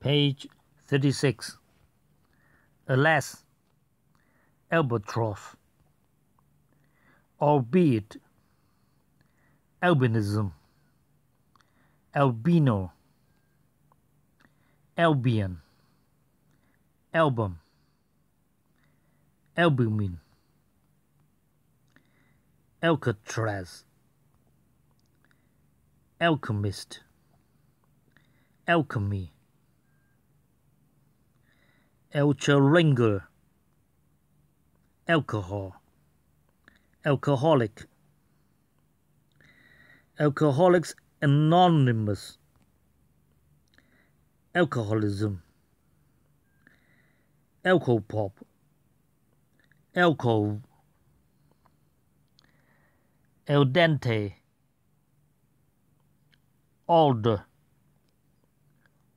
Page 36. Alas, albatross, albeit, albinism, albino, albion, album, albumin, alcatraz, alchemist, alchemy Elcherengle, alcohol, alcoholic, Alcoholics Anonymous, alcoholism, alcohol pop, alcove, el dente, alder,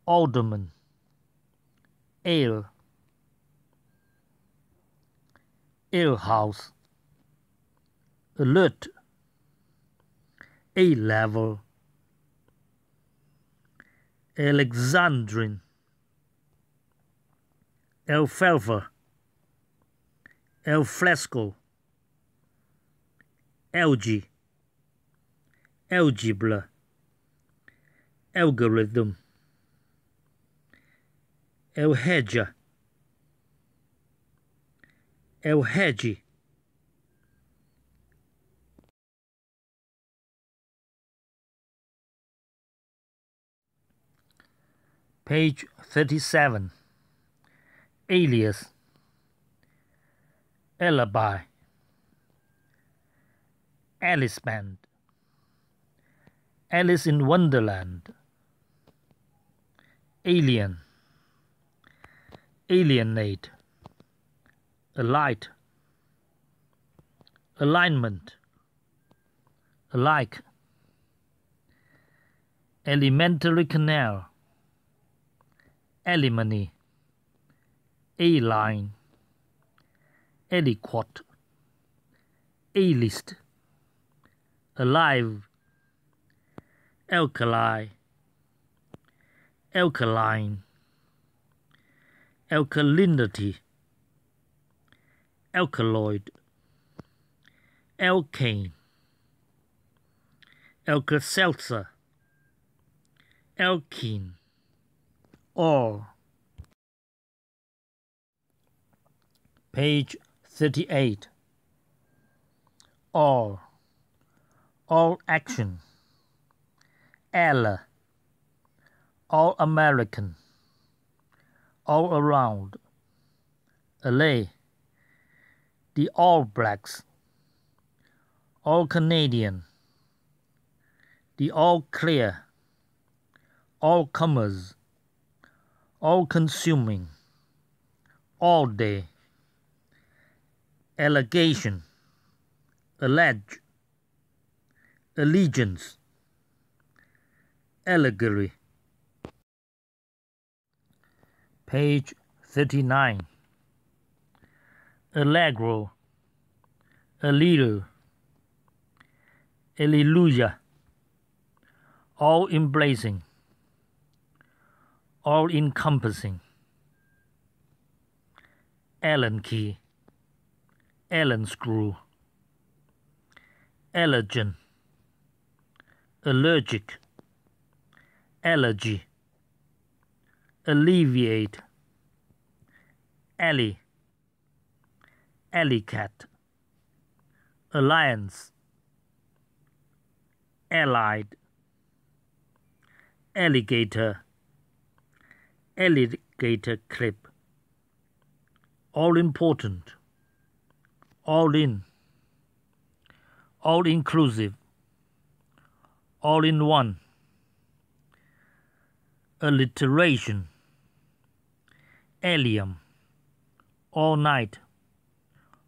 alderman, ale alehouse, alert, A-level, Alexandrine, alfalfa, Alfresco. fresco, algae, algebra, algorithm, alheja é o RED. Page 37. Alias. Alibi. Alice Band. Alice in Wonderland. Alien. Alienate light. alignment, alike, elementary canal, alimony, A-line, aliquot, A-list, alive, alkali, alkaline, alkalinity, alkaloid, alkane, alka-seltzer, alkene, or page 38 all all action ella all american all around LA the All Blacks, All Canadian, the All Clear, All Comers, All Consuming, All Day, Allegation, Allege, Allegiance, Allegory. Page 39 Allegro, a little, Alleluia, all embracing, all encompassing, Allen key, Allen screw, allergen, allergic, allergy, alleviate, alley alley cat, alliance, allied, alligator, alligator clip, all important, all in, all inclusive, all in one, alliteration, alien, all night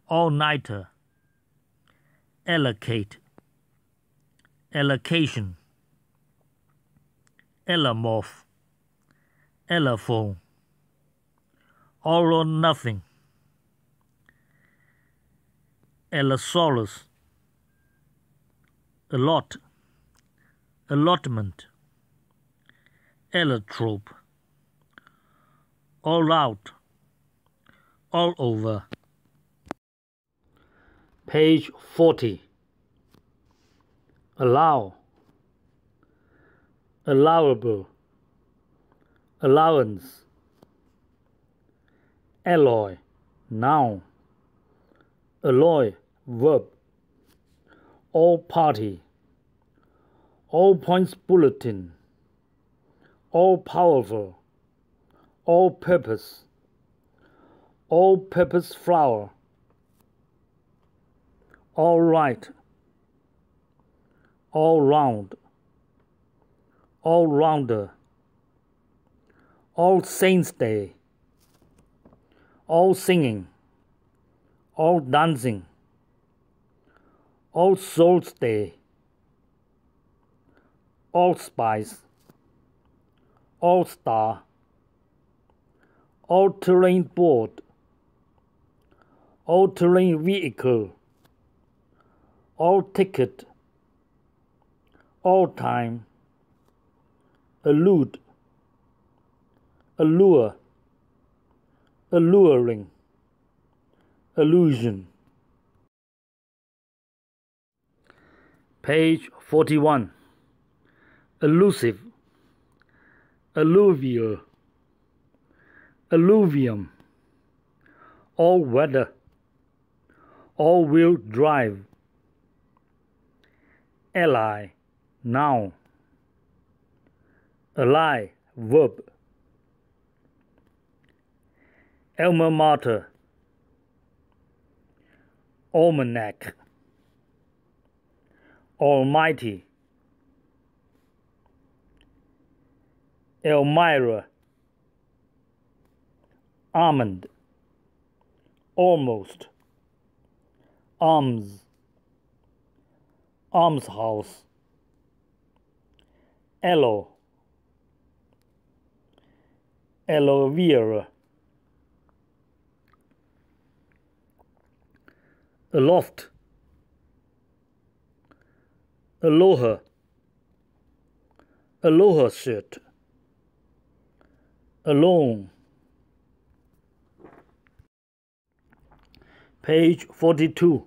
all-nighter, allocate, allocation, allomorph, allophone, all or nothing, allosaurus, allot, allotment, allotrope, all out, all over page 40. Allow, allowable, allowance, alloy, noun, alloy, verb, all party, all points bulletin, all powerful, all purpose, all purpose flower, all right, all round, all rounder, all saints day, all singing, all dancing, all souls day, all spice, all star, all terrain board, all terrain vehicle, all ticket, all time, allude, allure, alluring, illusion. Page 41 Elusive, alluvial, alluvium, all weather, all wheel drive ally noun ally verb alma mater almanac almighty Elmira, almond, almost, arms almshouse, aloe, aloe vera, aloft, aloha, aloha shirt, alone. Page 42.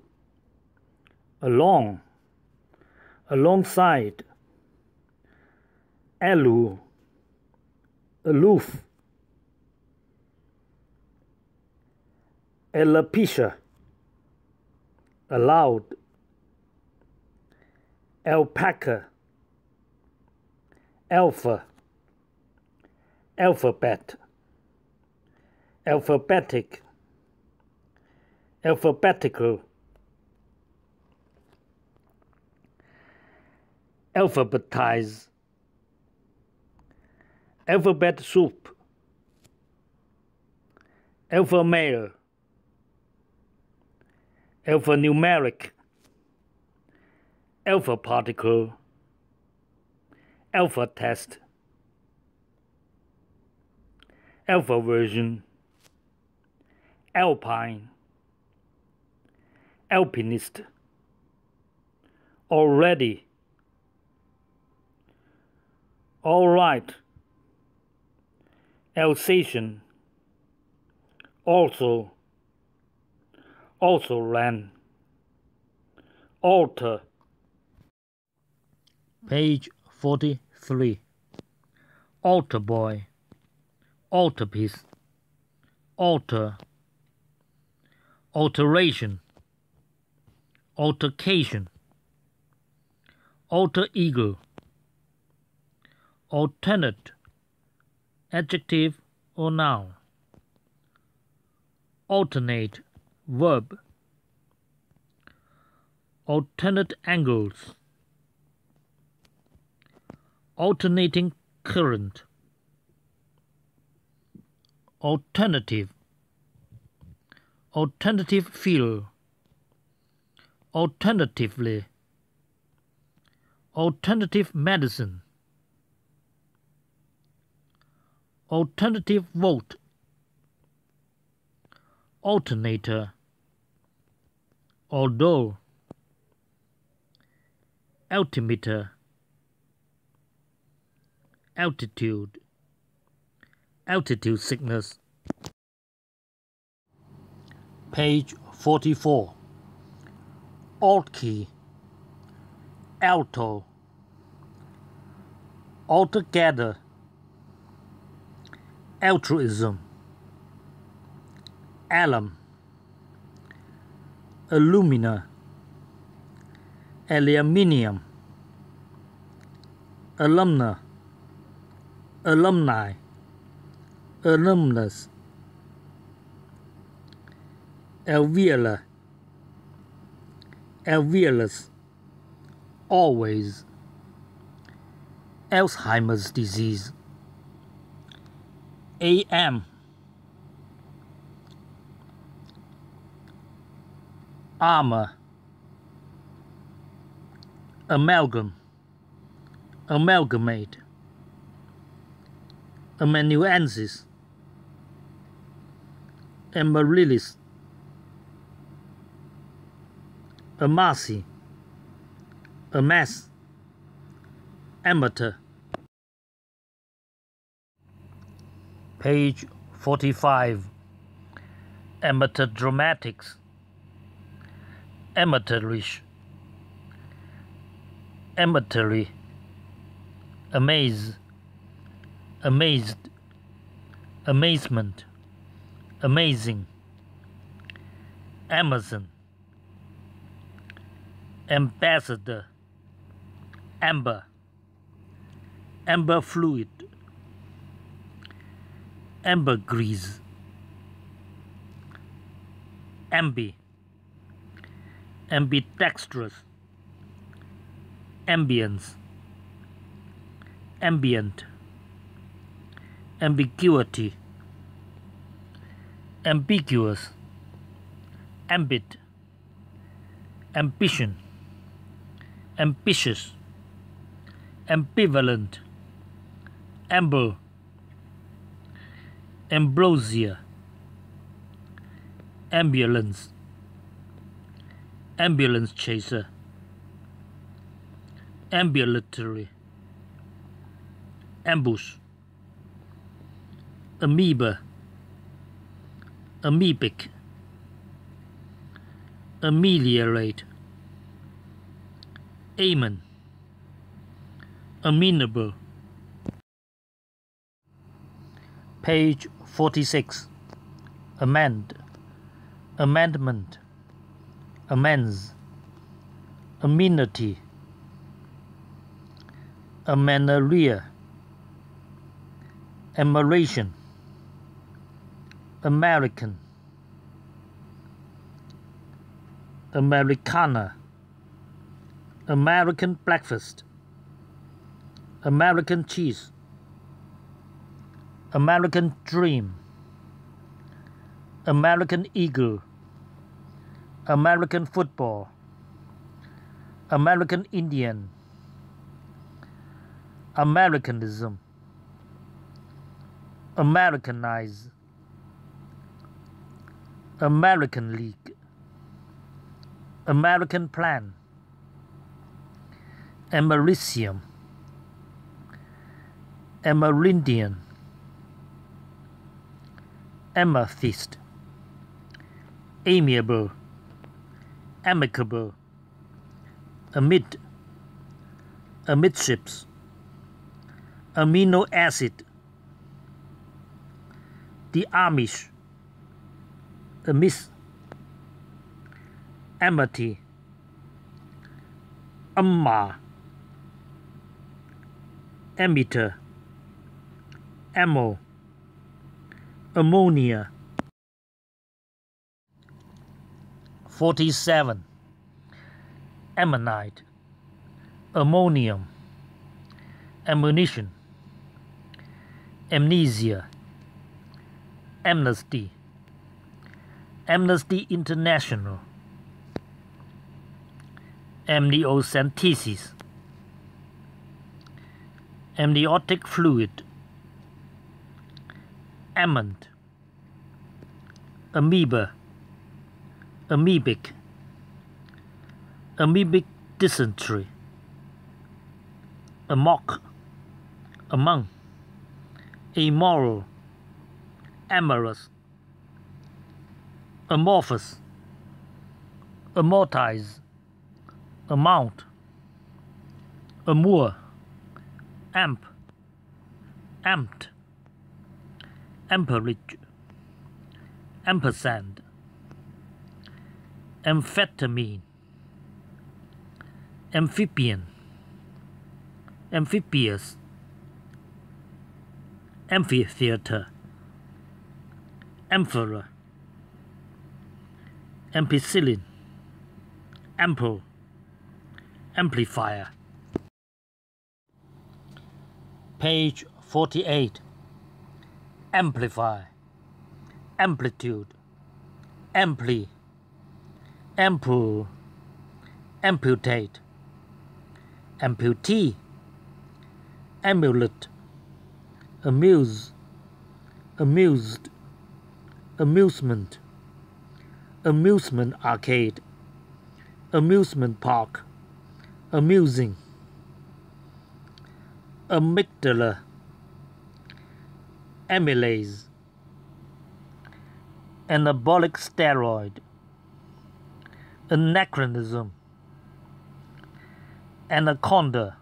Along alongside, aloof, aloof, alopecia, allowed, alpaca, alpha, alphabet, alphabetic, alphabetical alphabetize. Alphabet soup. Alpha male. Alpha numeric. Alpha particle. Alpha test. Alpha version. Alpine. Alpinist. Already all right. Alsatian. Also. Also ran. Alter. Page 43. Alter boy. Altarpiece. Alter. Alteration. Altercation. Alter eagle alternate adjective or noun. Alternate verb. Alternate angles. Alternating current. Alternative. Alternative feel. Alternatively. Alternative medicine. alternative vote. alternator although altimeter altitude altitude sickness page 44 alt key alto altogether altruism, alum, alumina, aluminium, alumna, alumni, alumnus, alveolar, alveolus, always, Alzheimer's disease a.m. Armor. Amalgam. Amalgamate. Amanuensis. Amaryllis. Amasi. Amass. Amateur. page 45 amateur dramatics amateurish amatory amaze amazed amazement amazing amazon ambassador amber amber fluid ambergris ambi ambidextrous ambience ambient ambiguity ambiguous ambit ambition ambitious ambivalent amble ambrosia ambulance ambulance chaser ambulatory ambush amoeba amoebic ameliorate amen amenable page 46. Amend, amendment, amends, amenity, amenorrhea, admiration, American, Americana, American breakfast, American cheese. American Dream, American Eagle, American Football, American Indian, Americanism, Americanize, American League, American Plan, Americium, Amerindian amethyst, amiable, amicable, amid, amidships, amino acid, the Amish, amidst, amity, Amma, emitter, ammo ammonia. 47. Ammonite, ammonium, ammunition, amnesia, amnesty, Amnesty International, amniocentesis, amniotic fluid. Amend, amoeba amoebic amoebic dysentery amok among amoral amorous amorphous amortize amount amour amp amped amperage, ampersand, amphetamine, amphibian, amphibious, amphitheater, emperor, ampicillin, ample, amplifier. Page 48 amplify, amplitude, ampli, ample, amputate, amputee, amulet, amuse, amused, amusement, amusement arcade, amusement park, amusing, amygdala amylase, anabolic steroid, anachronism, anaconda,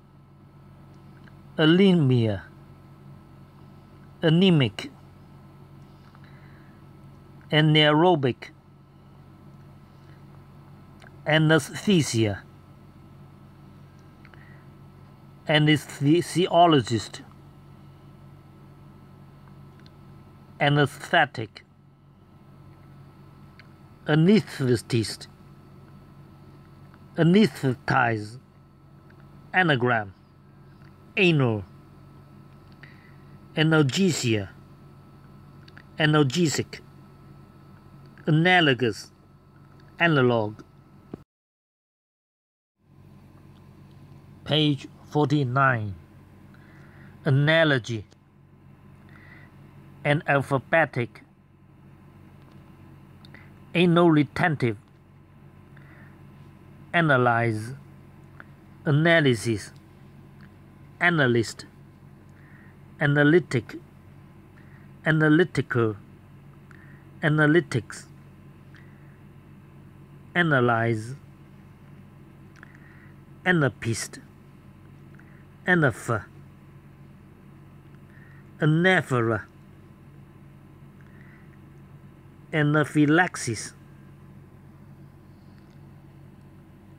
anemia, anemic, anaerobic, anesthesia, anesthesiologist anesthetic, anesthetist, anesthetize, anagram, anal, analgesia, analgesic, analogous, analog. Page 49 Analogy and alphabetic, anal retentive, analyze, analysis, analyst, analytic, analytical, analytics, analyze, anapist, anapher, anaphora anaphylaxis,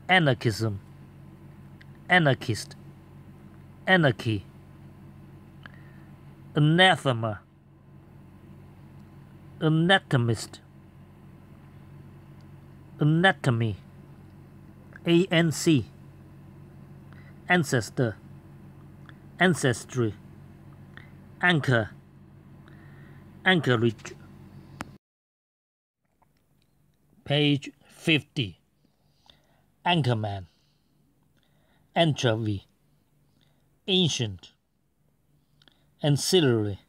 anarchism, anarchist, anarchy, anathema, anatomist, anatomy, ANC, ancestor, ancestry, anchor, anchorage. page 50. Anchorman, Anchovy, Ancient, Ancillary,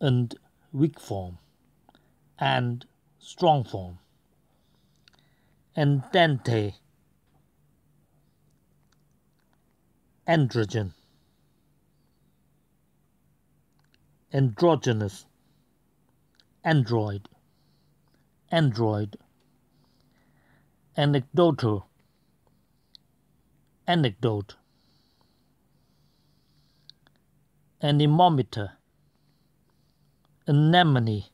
and Weak form, and Strong form, Andante. Androgen, Androgynous, Android. Android. Anecdotal. Anecdote. Anemometer. Anemone.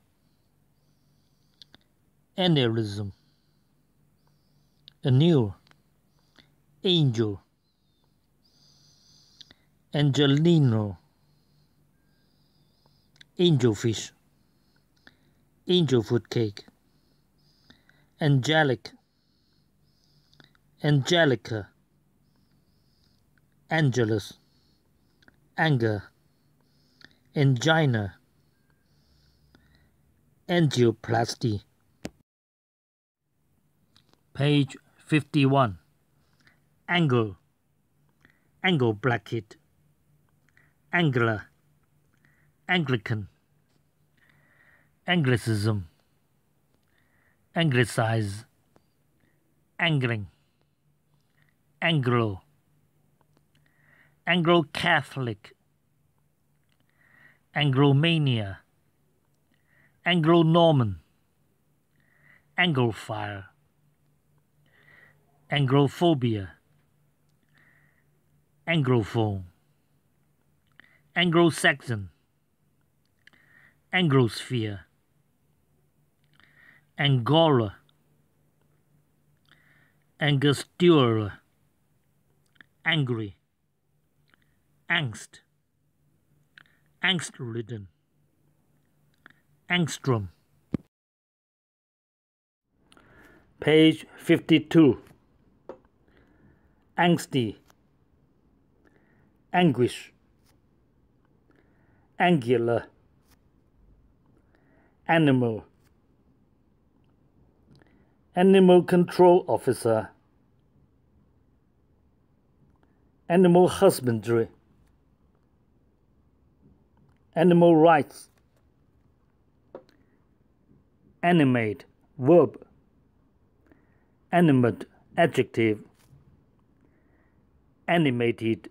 Aneurysm. Anure. Angel. Angelino. Angelfish. Angel food cake angelic angelica angelus anger angina angioplasty page 51 angle angle bracket angular anglican anglicism anglicize, angling, Anglo, Anglo Catholic, Anglomania, Anglo Norman, Anglophile, Anglophobia, Anglophone, Anglo Saxon, Anglosphere. Angola, Angustura, angry, angst, angst-ridden, angstrom. Page 52. Angsty, anguish, angular, animal, Animal Control Officer, Animal Husbandry, Animal Rights, Animate, verb, Animate, adjective, Animated,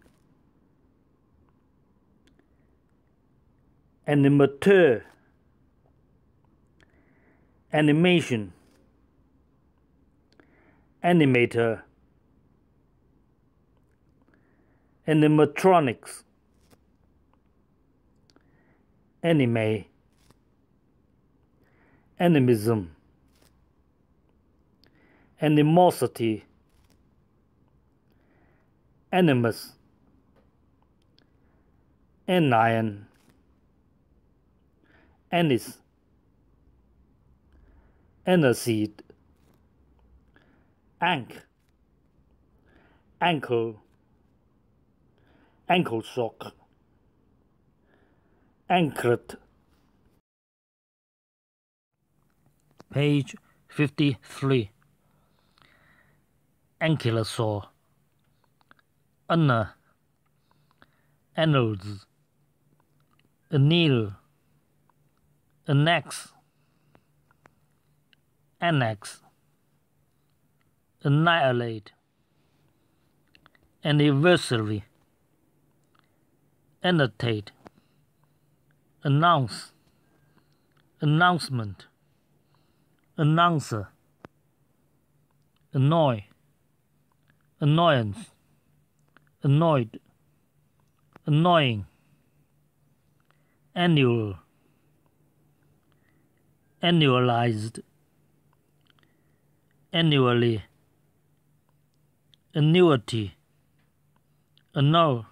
Animateur, Animation animator, animatronics, anime, animism, animosity, animus, anion, anis, aniseed. Ank. Ankle. Ankle sock. Anklet. Page 53. Ankylosaur. Anna. Annals. Anil. Annex. Annex annihilate anniversary, annotate, announce, announcement, announcer, annoy, annoyance, annoyed, annoying, annual, annualized, annually annuity, annul,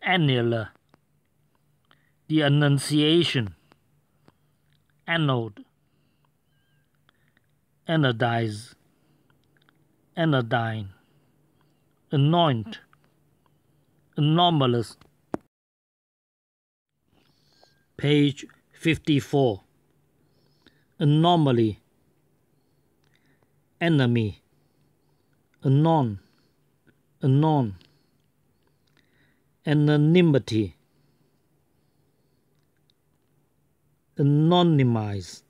annular, the annunciation, anode, anodize, anodyne, anoint, anomalous. Page 54. Anomaly, enemy anon, anon, anonymity, anonymize,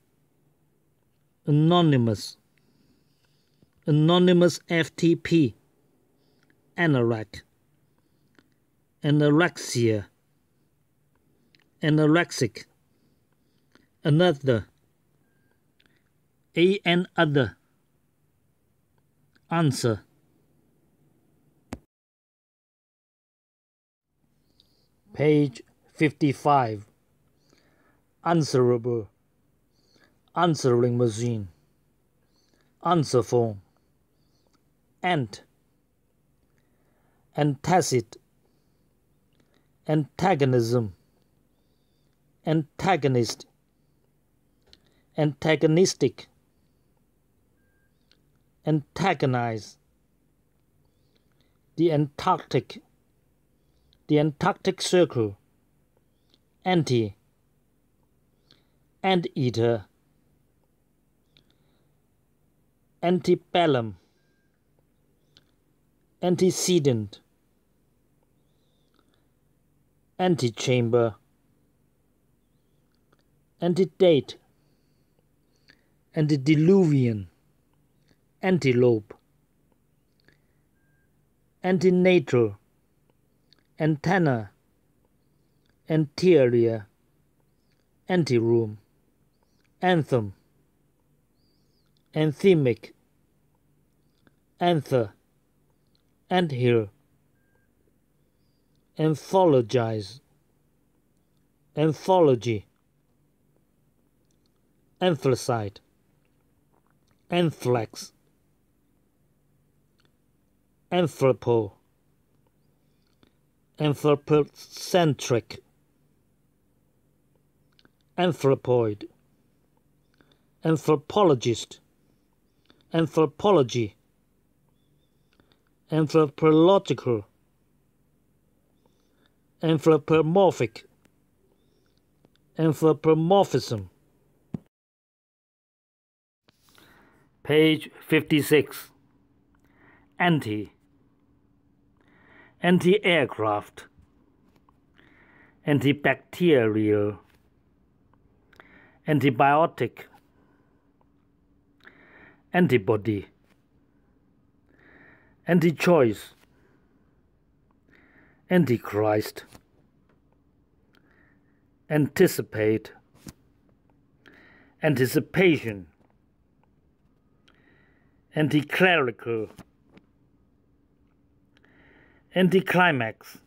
anonymous, anonymous FTP, anorak, anorexia, anorexic, another, a and other Answer. Page 55. Answerable. Answering machine. Answer phone. Ant. Antacid. Antagonism. Antagonist. Antagonistic antagonize the Antarctic, the Antarctic Circle, anti, eater. antebellum, antecedent, antechamber, antedate, antediluvian antelope, antenatal, antenna, anterior, anteroom, anthem, anthemic, anther, anthill, anthologize, anthology, anthracite, anthrax anthropo anthropocentric anthropoid anthropologist anthropology anthropological anthropomorphic anthropomorphism page 56 anti anti-aircraft, antibacterial, antibiotic, antibody, anti-choice, antichrist, anticipate, anticipation, anti-clerical anticlimax,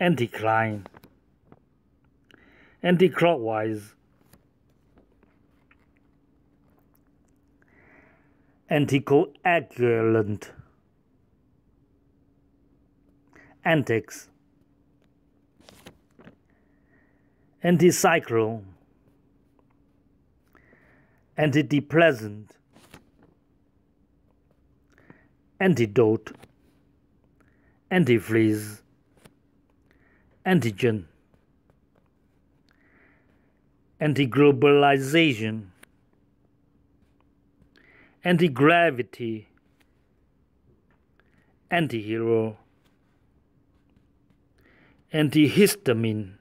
anticline, anticlockwise, anticoagulant, antics, anticyclone, antidepressant, antidote antifreeze, antigen, anti-globalization, anti-gravity, anti-hero, antihistamine,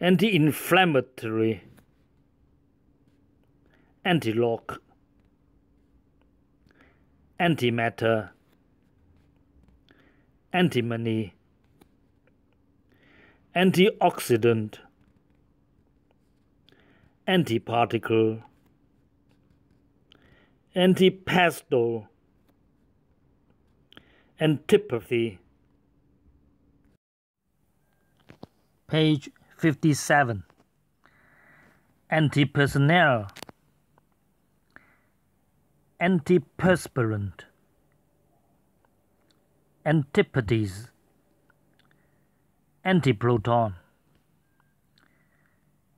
anti-inflammatory, anti-lock, antimatter, antimony, antioxidant, antiparticle, antipasto, antipathy. Page 57 Antipersonnel Antiperspirant antipodes, antiproton,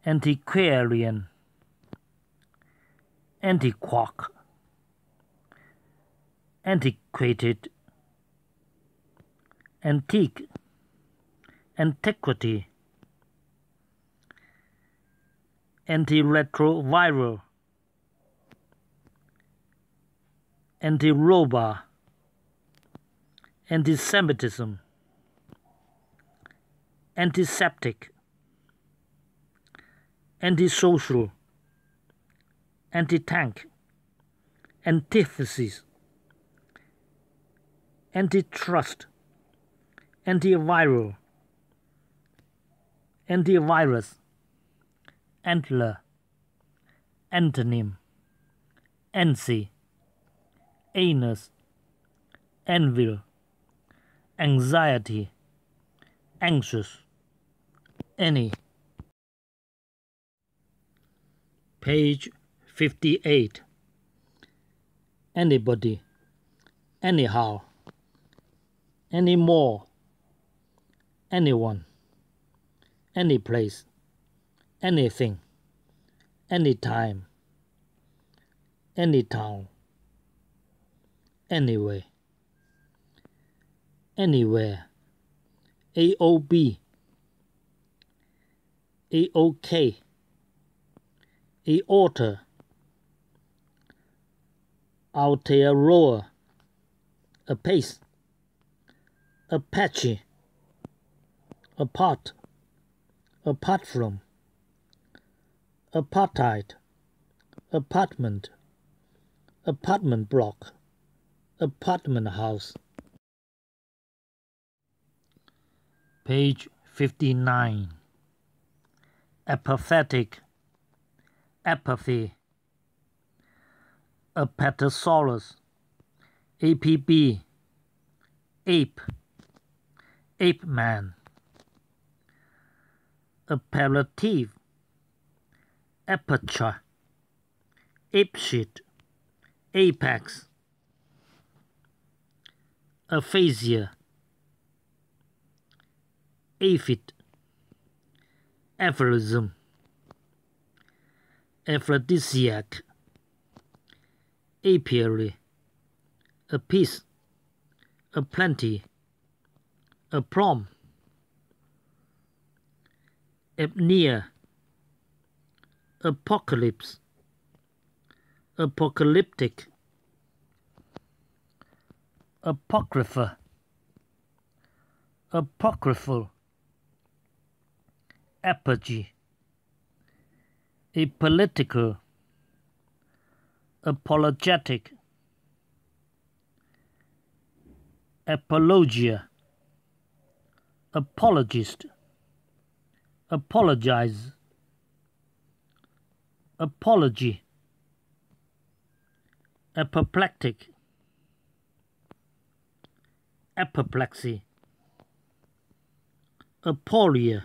antiquarian, antiquark, antiquated, antique, antiquity, antiretroviral, antiroba anti-Semitism, antiseptic, antisocial, anti-tank, antithesis, antitrust, antiviral, antivirus, antler, antonym, ansi, anus, anvil, anxiety, anxious, any. Page 58. Anybody, anyhow, anymore, anyone, any place, anything, anytime, any town, anyway anywhere. AOB, AOK, aorta, Aotearoa, apace, apache, apart, apart from, apartheid, apartment, apartment block, apartment house. page 59. Apathetic, apathy, apatosaurus, APB, ape, ape man, appellative, aperture, Apsid. apex, aphasia Aphid Aphorism Aphrodisiac Apiary A piece A plenty A prom, Apnea Apocalypse Apocalyptic Apocrypha Apocryphal apogee, a political, apologetic, apologia, apologist, apologize, apology, apoplectic, apoplexy, aporia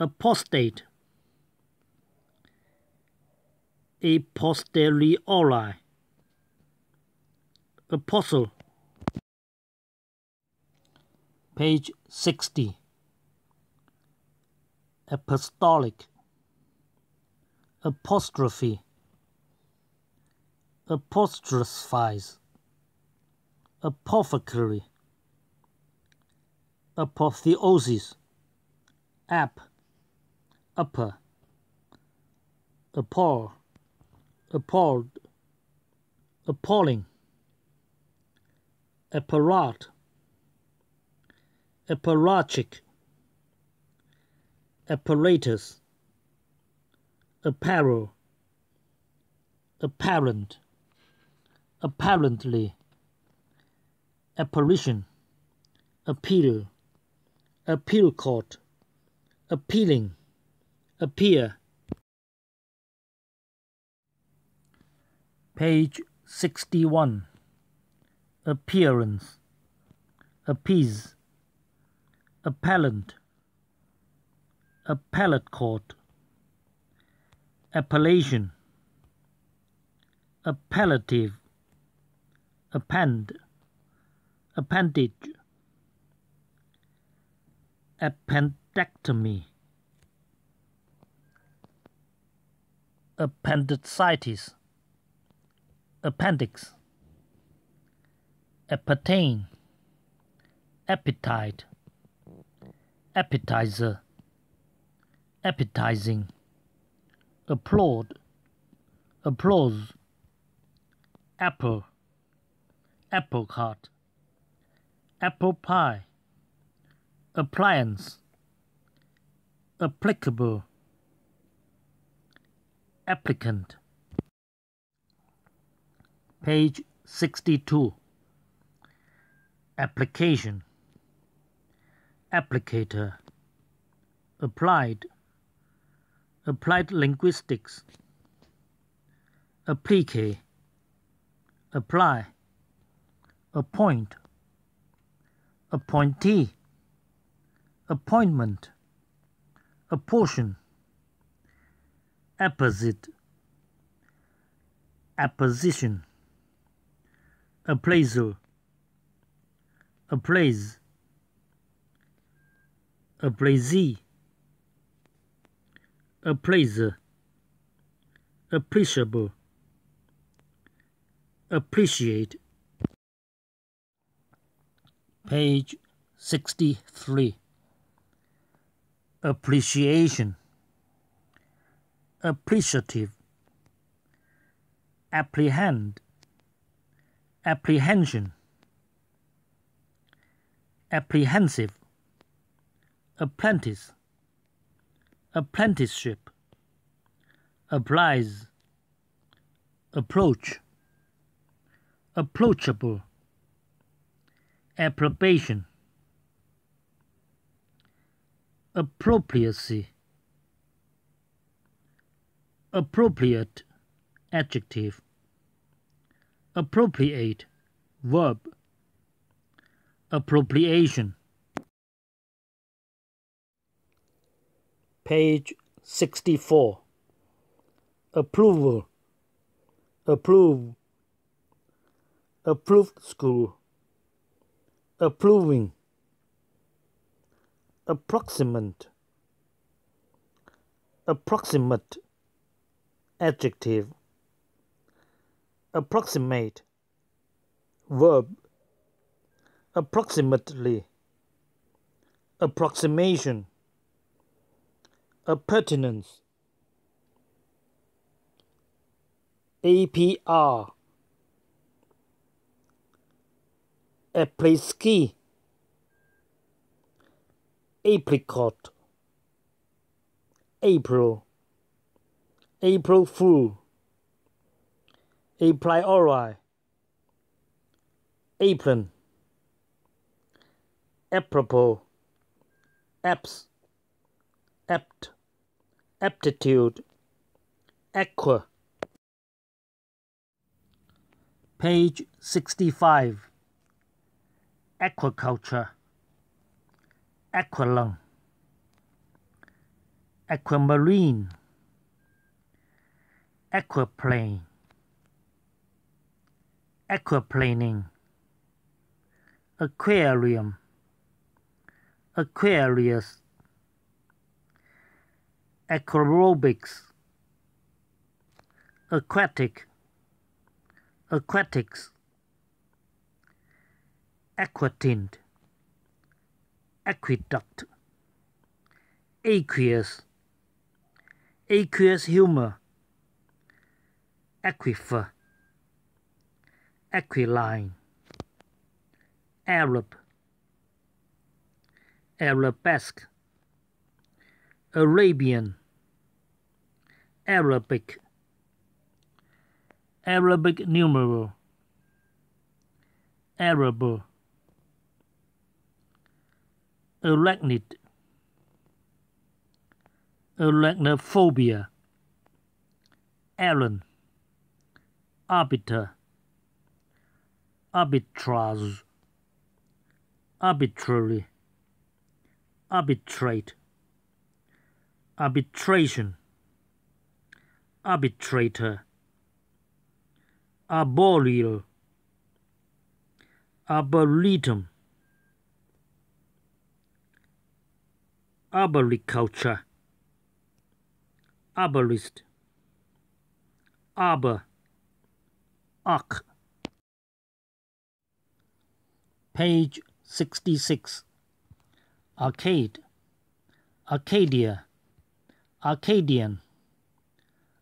apostate, a posteriori, apostle. Page 60. Apostolic, apostrophe, apostrophize, apothecary, apotheosis, app upper, appall, appalled, appalling, apparat, apparatchik, apparatus, apparel, apparent, apparently, apparition, appeal, appeal court, appealing appear. Page 61 Appearance Appease Appellant Appellate Court Appellation Appellative Append Appendage Appendectomy appendicitis, appendix, appertain, appetite, appetizer, appetizing, applaud, applause, apple, apple cart, apple pie, appliance, applicable, applicant. Page 62. Application. Applicator. Applied. Applied linguistics. Applique. Apply. Appoint. Appointee. Appointment. Apportion apposite apposition appraisal appraise appraisee appraiser appreciable appreciate page 63 appreciation appreciative, apprehend, apprehension, apprehensive, apprentice, apprenticeship, applies, approach, approachable, approbation, appropriacy appropriate adjective appropriate verb appropriation page 64 approval approve approved school approving approximate approximate Adjective Approximate Verb Approximately Approximation Appurtenance APR Aprisky Apricot April April Fool, A Priori, Apron, Apropos, Apps, Apt, Aptitude, Aqua. Page 65 Aquaculture, Aqualung, Aquamarine aquaplane aquaplaning aquarium aquarius acrobics aquatic aquatics aquatint aqueduct aqueous aqueous humor aquifer, aquiline, Arab, Arabesque, Arabian, Arabic, Arabic numeral, Arabic, Arachnid, Arachnophobia, Aaron arbiter arbitrage arbitrary arbitrate arbitration arbitrator arboreal arboretum arboriculture arborist arbor arc. Page 66 Arcade Arcadia Arcadian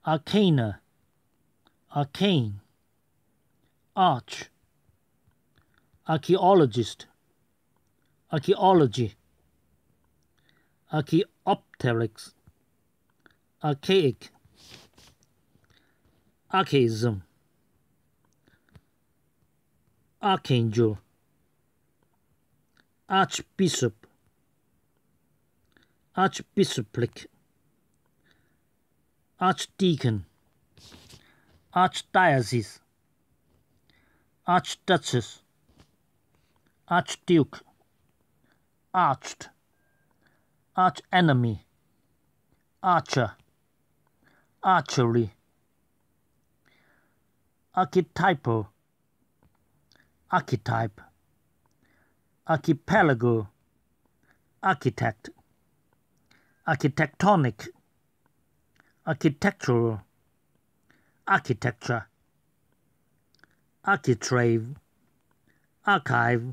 Arcana Arcane Arch Archaeologist Archaeology Archaeopteryx Archaic Archaism Archangel, Archbishop, Archbishopric, Archdeacon, Archdiocese, Archduchess, Archduke, Arched, Archenemy, Archer, Archery, Archetypal archetype, archipelago, architect, architectonic, architectural, architecture, architrave, archive,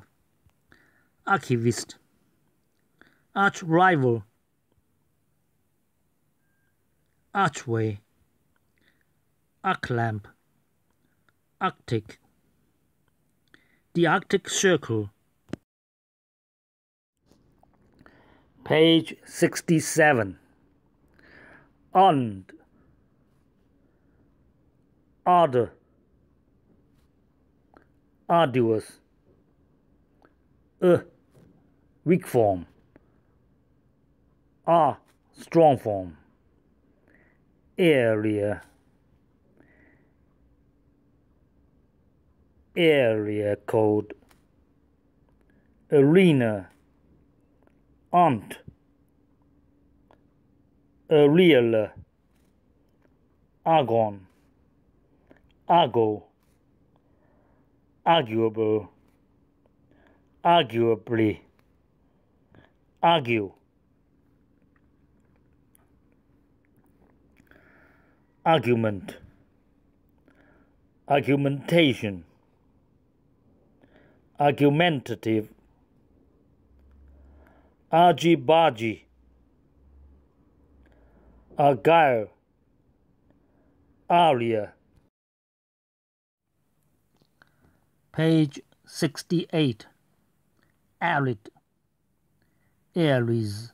archivist, archrival, archway, arclamp, arctic, the Arctic Circle. Page 67. And Arde Arduous A uh. weak form A ah. strong form Area area code, arena, aunt, areola, argon, argo, arguable, arguably, argue, argument, argumentation argumentative, argy-bargy, argyle, aria. Page 68, arid, aries,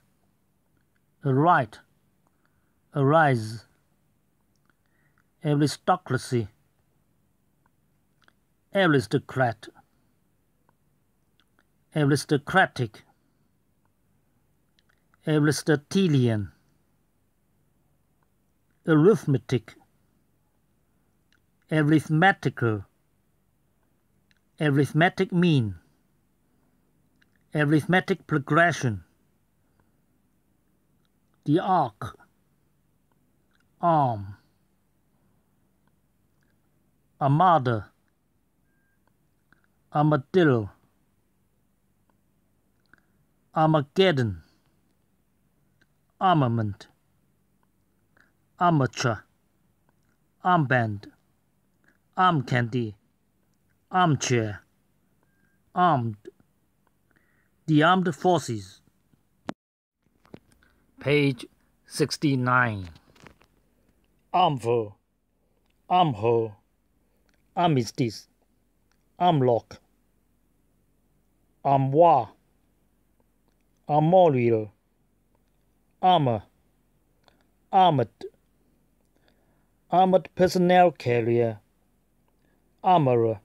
aright, arise, aristocracy, aristocrat aristocratic, Aristotelian, arithmetic, arithmetical, arithmetic mean, arithmetic progression, the arc, arm, armada, armadillo. Armageddon Armament Armature Armband Arm candy Armchair Armed The Armed Forces Page 69 Armful Armhole Armistice Armlock Armoire Amoriel, Armor, Armored, Armored Personnel Carrier, Armorer,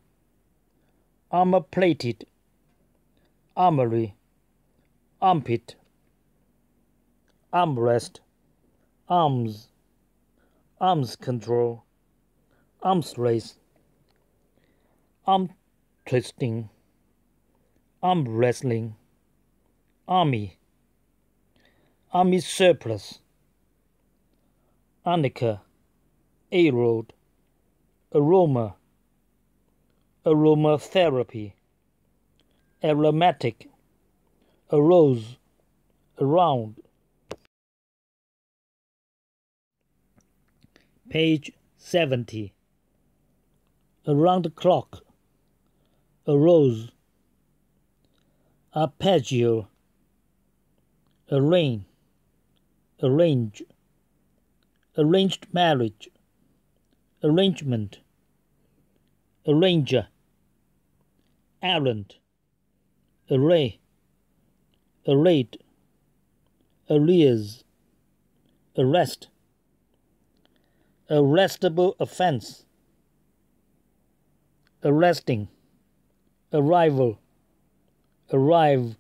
Armor Plated, Armory, Armpit, Armrest, Arms, Arms Control, Arms Race, Arm Twisting, Arm Wrestling. Army, Army Surplus, Annika, A Road, Aroma, Aromatherapy, Aromatic, Arose, Around. Page 70. Around the clock, arose, arpeggio, arrange, arrange, arranged marriage, arrangement, arranger, errand, array, arrayed, arrears, arrest, arrestable offense, arresting, arrival, arrive,